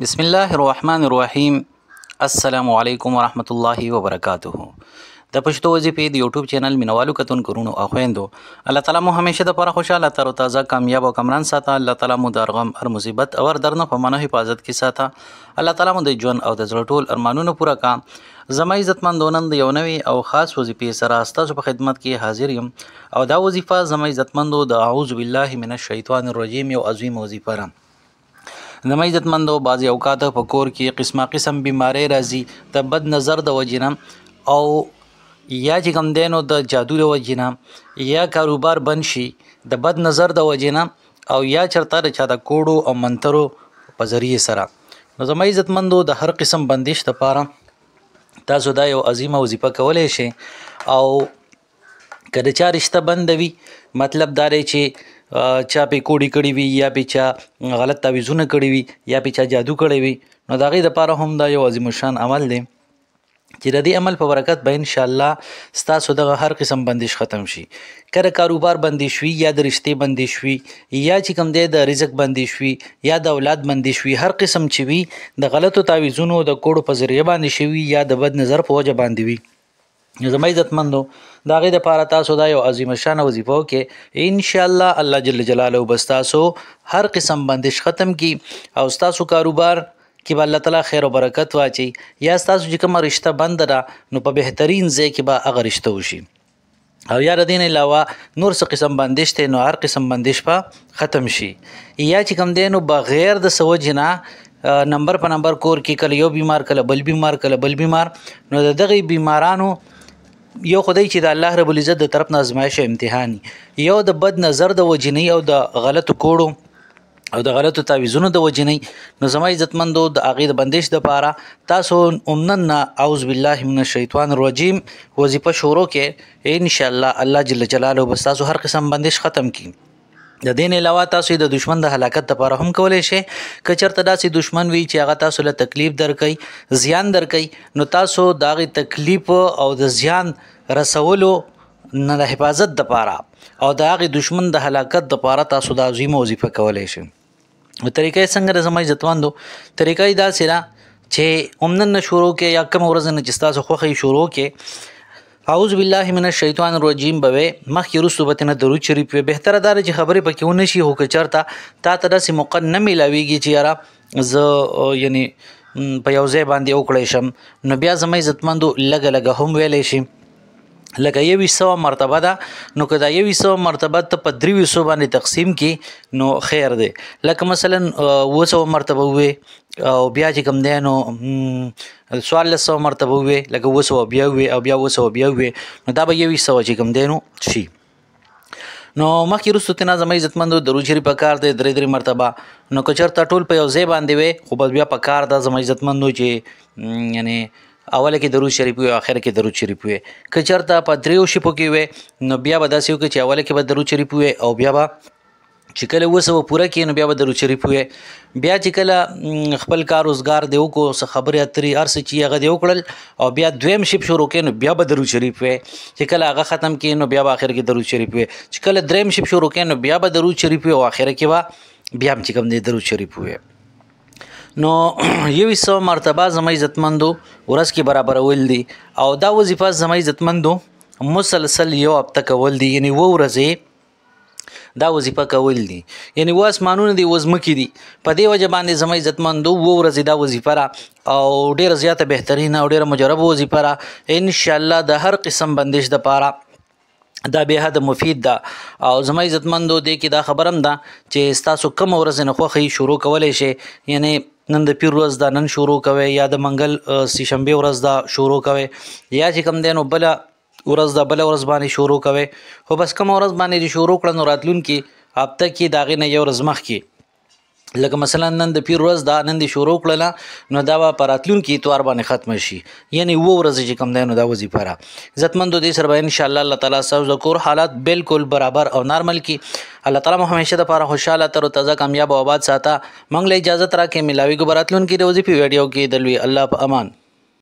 بسم الله الرحمن الرحیم السلام علیکم ورحمت الله وبرکاته د پښتو وظیفې د یوټیوب چینل مینوالو کتونکو او خويندو الله تعالی مو همیشه د پر خوشاله تر تازه کامیاب او کمران ساته الله تعالی مو د غم او مصیبت او درنه په منو حفاظت کې ساته الله تعالی مو د ژوند او د زړه ټول ارمانونو پوره کا زما عزت مندونن د یو نوي او خاص وظیفې سره ستاسو په خدمت کې حاضر یم او دا وظیفه زما عزت مندو د اعوذ بالله من الشیطان الرجیم یو عظیم وظیفه زما عزتمندو بعضې اوقات په کور کې قسمه قسم بیمارۍ راځي د بد نظر د وجې نه او یا چې کوم دی نو د جادو د وجې نه یا کاروبار بند شي د بد نظر د وجې نه او یا چرته د چا د کوډو او منترو په ذریعې سره نو زما عزتمندو د هر قسم بندش لپاره تاسو دا یو عظیمه وظیفه کولی شئ او که د چا رشته بنده وي مطلب دا دی چې چا پې کوډې کړې وي یا پې چا غلط تعویزونه کړي وي یا پې چا جادو کړی وي نو د هغې دپاره هم دا یو عظیمشان عمل دی چې د دې عمل په برکت به انشاءالله ستاسو دغه هر قسم بندش ختم شي کله کاروبار بندش وي یا د رشتې بندش وي یا چې کوم دی د رزق بندش وي یا د اولاد بندش وي هر قسم چې وي د غلطو تعویزونو د کوډو په ذریعه باندې شوي یا د بد نظر په وجه باندې وي زما عزتمندو د هغې دپاره تاسو دا یو عظیم شانه وظیفه وکړئ انشاءالله الله جل جلاله به ستاسو هر قسم بندش ختم کړي او ستاسو کاروبار کې به الله تعالی خیر او برکت واچي یا ستاسو چې کومه رشته بند ده نو په بهترین ځای کې به هغه رشته وشي او یاره دین علاوه نور څه قسم بندش ته نو هر قسم بندش په ختم شي یا چې کم دینو بغیر د سوج نه نمبر په نمبر کور کې کله یو بیمار کله بل بیمار کله بل بیمار نو دغه بیمارانو یو خدای چې د الله رب العزت د طرف نه ازمایشه امتحان یو د بد نظر د وجنی او د غلط کوړو او د غلطو تعویزونو د وجنې نو زما عزتمندو د اغې د بندش د پاره تاسو اومنن نه اعوذ بالله من الشیطان الرجیم وظیفه شروع کې ان شاء الله الله جل جلاله بس تاسو هر قسم بندش ختم کړي د دین علاوه تاسو د دشمن د هلاکت لپاره هم کولای شئ که چیرته داسې دشمن وي چې هغه تاسو له تکلیف درکړي زیان درکړي نو تاسو د هغې تکلیف او د زیان رسولو نه د حفاظت لپاره او د هغې دشمن د هلاکت لپاره تاسو د عظیم وظیفه کولای شئ طریقې څنګه زمای ځتواندو طریقې دا سره چې عمدن شروع کې یا کم ورځ نه چې تاسو خوخي شروع کې اعوذ بالله من الشیطان الرجیم بوي مخکې رسوبت نه درو شریف به بهتره دار چې خبره پکې ونه شي هو که چرته تا ته داسې مقن نه ملاويږي چې یاره زه یعنی په یو ځای باندې وکړې شم نو بیا زما عزتمندو لګ لګ هم ویلې شي لکه یو سو مرتبه ده نو که دا یو سو مرتبه ته په دریو سو باندې تقسیم کی نو خیر دی لکه مثلا و سو مرتبه وې او بیا چې کم دی نو سوال سو مرتبه وې لکه و سو بیا وې او بیا و سو بیا وې نو دا به یو سو چې کم دی نو شي نو مخکې رسو تنا زما عزتمندو درو شریف په کار دی درې درې مرتبه نو کچر ته ټول په یو ځای باندې وې خو بیا په کار دا زما عزتمندو چې یعنی اوله کې درود شریف وي اخر کې درود شریف وي که چرته په دریو شپو کې وي نو بیا به داسې وکړي چې اوله کې به درود شریف وي او بیا به چې کله وسو پوره کین بیا به درو شریف وې بیا چې کله خپل کار روزګار دیو کو څه خبره اترې ارس چې هغه دیو کړل او بیا دویم شپ شروع کین بیا به درو شریف وې چې کله هغه ختم کین بیا به اخر کې درو شریف وې چې کله دریم شپ شروع کین بیا به درو شریف وې او اخر کې بیا هم چې کوم دی درو شریف وې نو یو سو مرتبه زما عزتمندو ورځ کې برابر ول دي او دا وظیفه زما عزتمندو مسلسل یو هفته کول دي یعنی و ورځې دا وظیفه کول دي یعنی و اسمانونه دي وزمکې دي په دې وجه باندې زما عزتمندو و ورځې دا وظیفه را او ډیره زیاته بهترین او ډیره مجرب وظیفه را ان شاء الله د هر قسم بندش د پاره دا به حد مفید ده او زما عزتمندو دې کې دا خبرم ده چې تاسو کم ورځې نه خوخي شروع کولای شي یعنی نن د پیر ورځ دا نن شروع کوي یا د منګل سې شنبه ورځ دا شروع کوي یا چې کم دینو بل ورځ دا بل ورځ باندې شروع کوي خو بس کم ورځ باندې شروع کړنو راتلون کې هفته کې داغې نه یو ورځ مخ کې لکه مثلا نن د پیر ورځ دا نن دې شروع کړله نو دا به په راتلونکي اتوار باندې ختم شي یعنی وو ورځ چې کم دی نو دا وظیفه را عزتمندو دې سره به انشاءالله الله تعالی ستاسو د کور حالات بالکل برابر او نارمل کی الله تعالی مو همیشه د پاره خوشاله تر تازه کامیاب او آباد ساته منګ له اجازه ترا کې ملاوي ګبراتلون کې د وظیفه ویډیو کې دلوي الله په امان